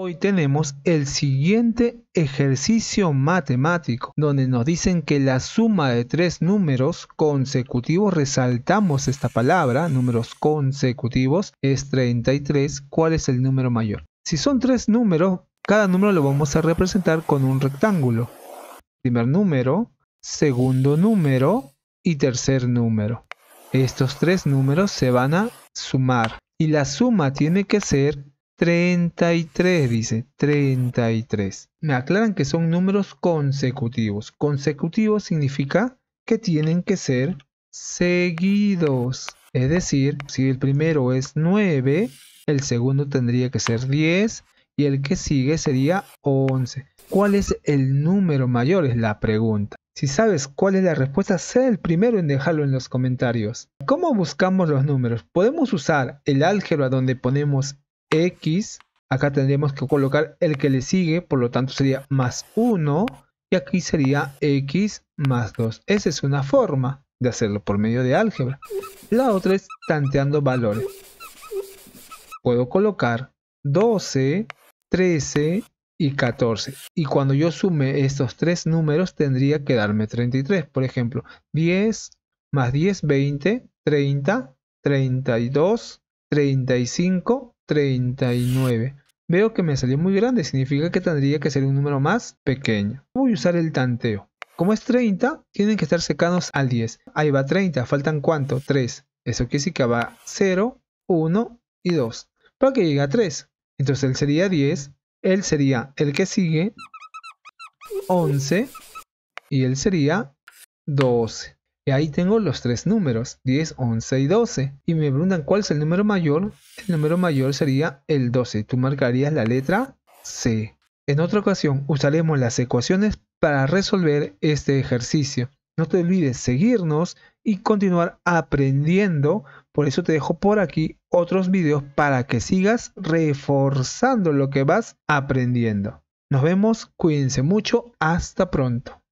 Hoy tenemos el siguiente ejercicio matemático, donde nos dicen que la suma de tres números consecutivos, resaltamos esta palabra, números consecutivos, es 33, ¿cuál es el número mayor? Si son tres números, cada número lo vamos a representar con un rectángulo. Primer número, segundo número y tercer número. Estos tres números se van a sumar y la suma tiene que ser 33, dice, 33. Me aclaran que son números consecutivos. Consecutivos significa que tienen que ser seguidos. Es decir, si el primero es 9, el segundo tendría que ser 10 y el que sigue sería 11. ¿Cuál es el número mayor? Es la pregunta. Si sabes cuál es la respuesta, sé el primero en dejarlo en los comentarios. ¿Cómo buscamos los números? Podemos usar el álgebra donde ponemos x, acá tendríamos que colocar el que le sigue, por lo tanto sería más 1, y aquí sería x más 2. Esa es una forma de hacerlo por medio de álgebra. La otra es tanteando valores. Puedo colocar 12, 13 y 14. Y cuando yo sume estos tres números tendría que darme 33. Por ejemplo, 10 más 10, 20, 30, 32, 35 39. Veo que me salió muy grande, significa que tendría que ser un número más pequeño. Voy a usar el tanteo. Como es 30, tienen que estar cercanos al 10. Ahí va 30, faltan cuánto? 3. Eso quiere decir que va 0, 1 y 2. Para que llegue a 3. Entonces él sería 10, él sería el que sigue, 11 y él sería 12. Y ahí tengo los tres números, 10, 11 y 12. Y me preguntan cuál es el número mayor. El número mayor sería el 12. Tú marcarías la letra C. En otra ocasión usaremos las ecuaciones para resolver este ejercicio. No te olvides seguirnos y continuar aprendiendo. Por eso te dejo por aquí otros videos para que sigas reforzando lo que vas aprendiendo. Nos vemos, cuídense mucho, hasta pronto.